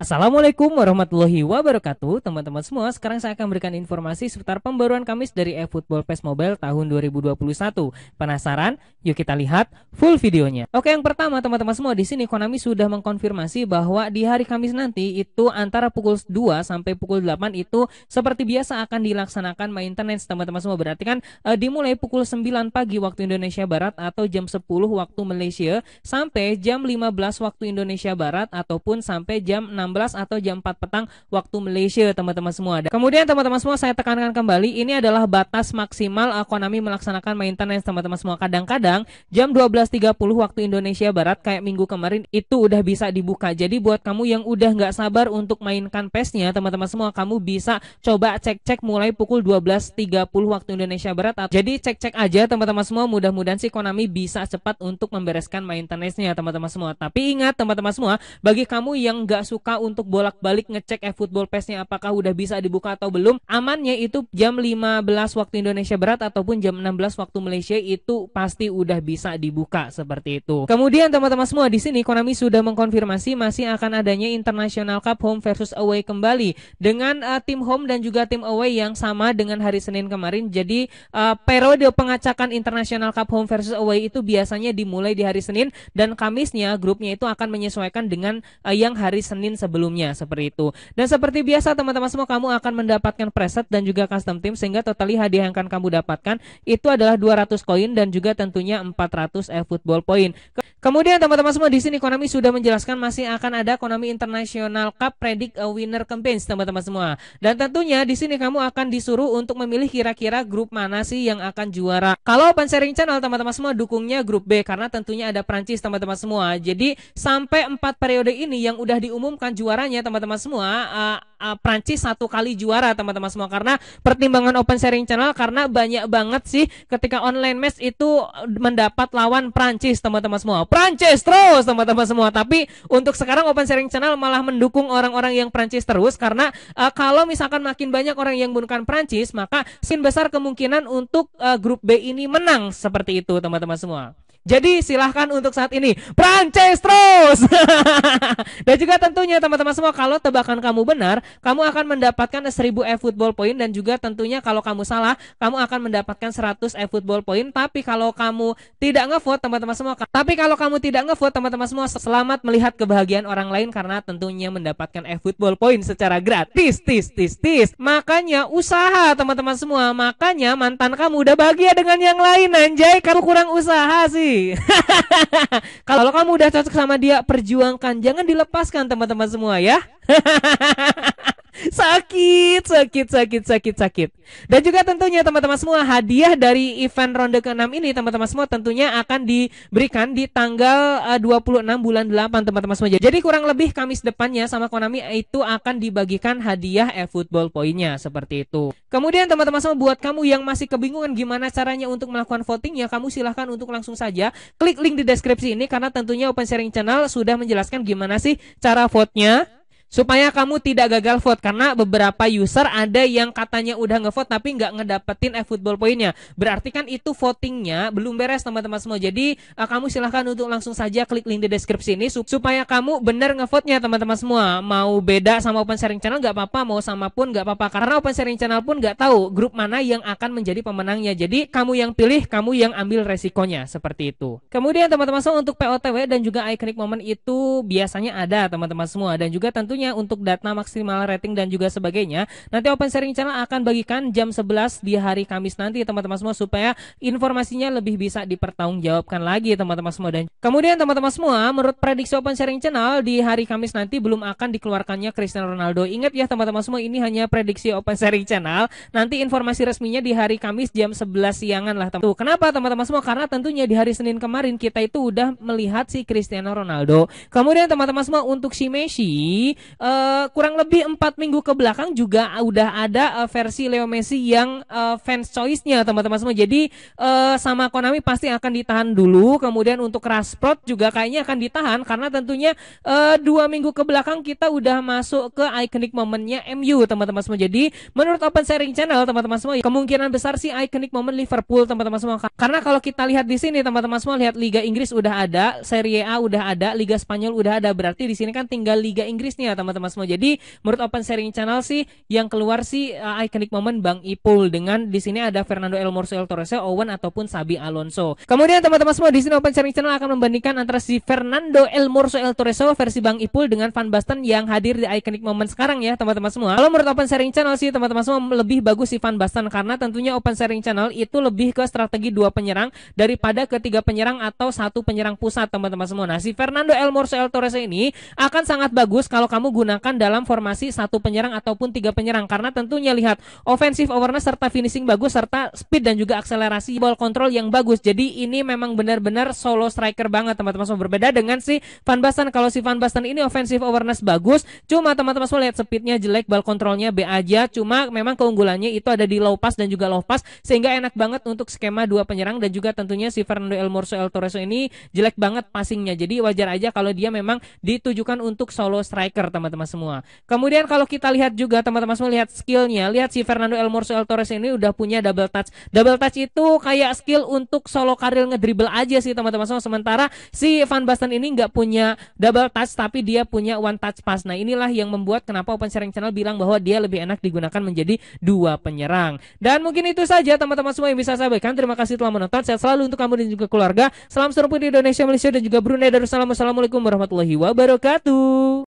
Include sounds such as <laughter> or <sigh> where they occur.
Assalamualaikum warahmatullahi wabarakatuh Teman-teman semua, sekarang saya akan berikan informasi seputar pembaruan Kamis dari eFootball PES Mobile tahun 2021 Penasaran? Yuk kita lihat full videonya Oke yang pertama teman-teman semua di sini Konami sudah mengkonfirmasi bahwa di hari Kamis nanti itu antara pukul 2 sampai pukul 8 itu seperti biasa akan dilaksanakan maintenance teman-teman semua Berarti kan e, dimulai pukul 9 pagi waktu Indonesia Barat atau jam 10 waktu Malaysia Sampai jam 15 waktu Indonesia Barat ataupun sampai jam 6 atau jam 4 petang waktu Malaysia teman-teman semua. Kemudian teman-teman semua saya tekankan kembali ini adalah batas maksimal Konami melaksanakan maintenance teman-teman semua. Kadang-kadang jam 12.30 waktu Indonesia Barat kayak minggu kemarin itu udah bisa dibuka. Jadi buat kamu yang udah nggak sabar untuk mainkan pesnya teman-teman semua kamu bisa coba cek-cek mulai pukul 12.30 waktu Indonesia Barat. Jadi cek-cek aja teman-teman semua mudah-mudahan si Konami bisa cepat untuk membereskan maintenance-nya teman-teman semua. Tapi ingat teman-teman semua bagi kamu yang nggak suka untuk bolak-balik ngecek e-football eh, Pass-nya apakah udah bisa dibuka atau belum. Amannya itu jam 15 waktu Indonesia Barat ataupun jam 16 waktu Malaysia itu pasti udah bisa dibuka seperti itu. Kemudian teman-teman semua di sini Konami sudah mengkonfirmasi masih akan adanya International Cup home versus away kembali dengan uh, tim home dan juga tim away yang sama dengan hari Senin kemarin. Jadi uh, periode pengacakan International Cup home versus away itu biasanya dimulai di hari Senin dan Kamisnya grupnya itu akan menyesuaikan dengan uh, yang hari Senin sebelumnya sebelumnya seperti itu. Dan seperti biasa teman-teman semua kamu akan mendapatkan preset dan juga custom team sehingga totali hadiah yang akan kamu dapatkan itu adalah 200 koin dan juga tentunya 400 e-football point. Kemudian teman-teman semua di sini Konami sudah menjelaskan masih akan ada Konami International Cup Predict a Winner campaign teman-teman semua. Dan tentunya di sini kamu akan disuruh untuk memilih kira-kira grup mana sih yang akan juara. Kalau Open Channel teman-teman semua dukungnya grup B karena tentunya ada Prancis teman-teman semua. Jadi sampai 4 periode ini yang udah diumumkan juaranya teman-teman semua uh, uh, Prancis satu kali juara teman-teman semua karena pertimbangan Open Sharing Channel karena banyak banget sih ketika online match itu mendapat lawan Prancis teman-teman semua. Prancis terus teman-teman semua. Tapi untuk sekarang Open Sharing Channel malah mendukung orang-orang yang Prancis terus karena uh, kalau misalkan makin banyak orang yang bukan Prancis maka sin besar kemungkinan untuk uh, grup B ini menang seperti itu teman-teman semua. Jadi silahkan untuk saat ini Prancis terus. <laughs> dan juga tentunya teman-teman semua kalau tebakan kamu benar, kamu akan mendapatkan 1000 e-football point dan juga tentunya kalau kamu salah, kamu akan mendapatkan 100 e-football point. Tapi kalau kamu tidak ngevote teman-teman semua, tapi kalau kamu tidak ngevote teman-teman semua selamat melihat kebahagiaan orang lain karena tentunya mendapatkan e-football point secara gratis. Tis tis tis. Makanya usaha teman-teman semua, makanya mantan kamu udah bahagia dengan yang lain anjay, kamu kurang usaha sih sih. <laughs> Kalau kamu udah cocok sama dia, perjuangkan. Jangan dilepaskan teman-teman semua ya. <laughs> sakit, sakit, sakit, sakit, sakit. Dan juga tentunya teman-teman semua hadiah dari event ronde ke-6 ini teman-teman semua tentunya akan diberikan di tanggal 26 eh, bulan 8 teman-teman semua. Jadi kurang lebih Kamis depannya sama Konami itu akan dibagikan hadiah e-football poinnya seperti itu. Kemudian teman-teman semua buat kamu yang masih kebingungan gimana caranya untuk melakukan voting ya kamu silahkan untuk langsung saja klik link di deskripsi ini karena tentunya Open Sharing Channel sudah menjelaskan gimana sih cara vote-nya supaya kamu tidak gagal vote karena beberapa user ada yang katanya udah ngevote tapi nggak ngedapetin eFootball eh, poinnya berarti kan itu votingnya belum beres teman-teman semua jadi uh, kamu silahkan untuk langsung saja klik link di deskripsi ini sup supaya kamu bener ngevote-nya teman-teman semua mau beda sama open sharing channel nggak apa-apa mau sama pun nggak apa-apa karena open sharing channel pun nggak tahu grup mana yang akan menjadi pemenangnya jadi kamu yang pilih kamu yang ambil resikonya seperti itu kemudian teman-teman semua untuk POTW dan juga iconic moment itu biasanya ada teman-teman semua dan juga tentunya sebenarnya untuk data maksimal rating dan juga sebagainya. Nanti Open Sharing Channel akan bagikan jam 11 di hari Kamis nanti teman-teman semua supaya informasinya lebih bisa dipertanggungjawabkan lagi teman-teman semua dan kemudian teman-teman semua menurut prediksi Open Sharing Channel di hari Kamis nanti belum akan dikeluarkannya Cristiano Ronaldo. Ingat ya teman-teman semua ini hanya prediksi Open Sharing Channel. Nanti informasi resminya di hari Kamis jam 11 siangan lah teman. Tuh, kenapa teman-teman semua? Karena tentunya di hari Senin kemarin kita itu udah melihat si Cristiano Ronaldo. Kemudian teman-teman semua untuk si Messi uh, kurang lebih empat minggu ke belakang juga udah ada uh, versi Leo Messi yang uh, fans choice-nya teman-teman semua. Jadi uh, sama Konami pasti akan ditahan dulu. Kemudian untuk Rashford juga kayaknya akan ditahan karena tentunya uh, dua minggu ke belakang kita udah masuk ke iconic momennya MU teman-teman semua. Jadi menurut Open Sharing Channel teman-teman semua kemungkinan besar sih iconic momen Liverpool teman-teman semua. Karena kalau kita lihat di sini teman-teman semua lihat Liga Inggris udah ada, Serie A udah ada, Liga Spanyol udah ada. Berarti di sini kan tinggal Liga Inggrisnya teman-teman semua. Jadi menurut Open Sharing Channel sih yang keluar sih uh, iconic moment Bang Ipul dengan di sini ada Fernando El Morso, El Torres, Owen ataupun Sabi Alonso. Kemudian teman-teman semua di sini Open Sharing Channel akan membandingkan antara si Fernando El Morso, El Torres versi Bang Ipul dengan Van Basten yang hadir di iconic moment sekarang ya teman-teman semua. Kalau menurut Open Sharing Channel sih teman-teman semua lebih bagus si Van Basten karena tentunya Open Sharing Channel itu lebih ke strategi dua penyerang daripada ketiga penyerang atau satu penyerang pusat teman-teman semua. Nah si Fernando El Morso, El Torres ini akan sangat bagus kalau kamu gunakan dalam formasi satu penyerang ataupun tiga penyerang karena tentunya lihat offensive awareness serta finishing bagus serta speed dan juga akselerasi ball control yang bagus. Jadi ini memang benar-benar solo striker banget teman-teman semua berbeda dengan si Van Basten. Kalau si Van Basten ini offensive awareness bagus, cuma teman-teman semua lihat speednya jelek, ball controlnya B aja. Cuma memang keunggulannya itu ada di low pass dan juga low pass sehingga enak banget untuk skema dua penyerang dan juga tentunya si Fernando El Morso El Torreso ini jelek banget passingnya. Jadi wajar aja kalau dia memang ditujukan untuk solo striker teman-teman semua. Kemudian kalau kita lihat juga teman-teman semua lihat skillnya, lihat si Fernando Elmorso El Torres ini udah punya double touch. Double touch itu kayak skill untuk solo karir ngedribble aja sih teman-teman semua. Sementara si Van Basten ini nggak punya double touch tapi dia punya one touch pass. Nah inilah yang membuat kenapa Open Sharing Channel bilang bahwa dia lebih enak digunakan menjadi dua penyerang. Dan mungkin itu saja teman-teman semua yang bisa saya berikan. Terima kasih telah menonton. Saya selalu untuk kamu dan juga keluarga. Salam serupa di Indonesia, Malaysia dan juga Brunei Darussalam. Assalamualaikum warahmatullahi wabarakatuh.